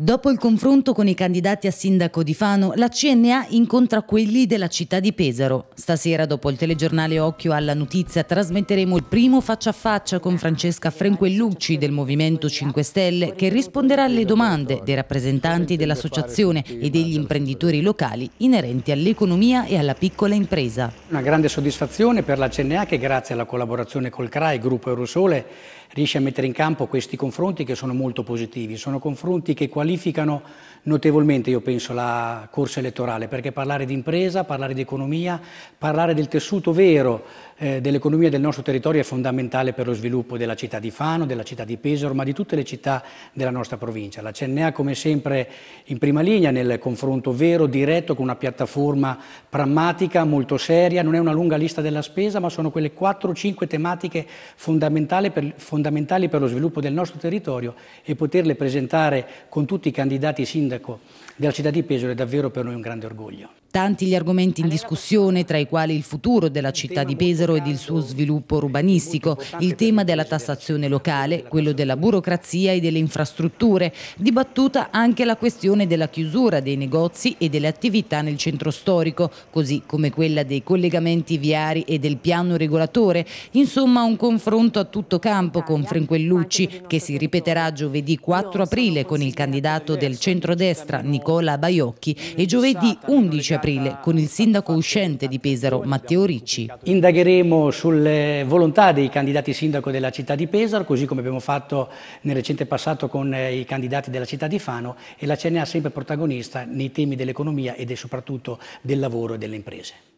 Dopo il confronto con i candidati a sindaco di Fano, la CNA incontra quelli della città di Pesaro. Stasera, dopo il telegiornale Occhio alla Notizia, trasmetteremo il primo faccia a faccia con Francesca Frenquellucci del Movimento 5 Stelle, che risponderà alle domande dei rappresentanti dell'associazione e degli imprenditori locali inerenti all'economia e alla piccola impresa. Una grande soddisfazione per la CNA che grazie alla collaborazione col CRAI, Gruppo Eurosole, riesce a mettere in campo questi confronti che sono molto positivi, sono confronti che qualificano notevolmente, io penso, la corsa elettorale, perché parlare di impresa, parlare di economia, parlare del tessuto vero eh, dell'economia del nostro territorio è fondamentale per lo sviluppo della città di Fano, della città di Pesaro, ma di tutte le città della nostra provincia. La CNA come sempre in prima linea nel confronto vero, diretto, con una piattaforma pragmatica, molto seria, non è una lunga lista della spesa, ma sono quelle 4-5 tematiche fondamentali per, fondamentali per lo sviluppo del nostro territorio e poterle presentare con tutti i candidati sindacali sindaco della città di Pesaro è davvero per noi un grande orgoglio. Tanti gli argomenti in discussione, tra i quali il futuro della città di Pesaro ed il suo sviluppo urbanistico, il tema della tassazione locale, quello della burocrazia e delle infrastrutture, dibattuta anche la questione della chiusura dei negozi e delle attività nel centro storico, così come quella dei collegamenti viari e del piano regolatore, insomma un confronto a tutto campo con Frenquellucci che si ripeterà giovedì 4 aprile con il candidato del centro centrodestra Nicola Baiocchi e giovedì 11 aprile con il sindaco uscente di Pesaro Matteo Ricci. Indagheremo sulle volontà dei candidati sindaco della città di Pesaro, così come abbiamo fatto nel recente passato con eh, i candidati della città di Fano e la CNA sempre protagonista nei temi dell'economia e soprattutto del lavoro e delle imprese.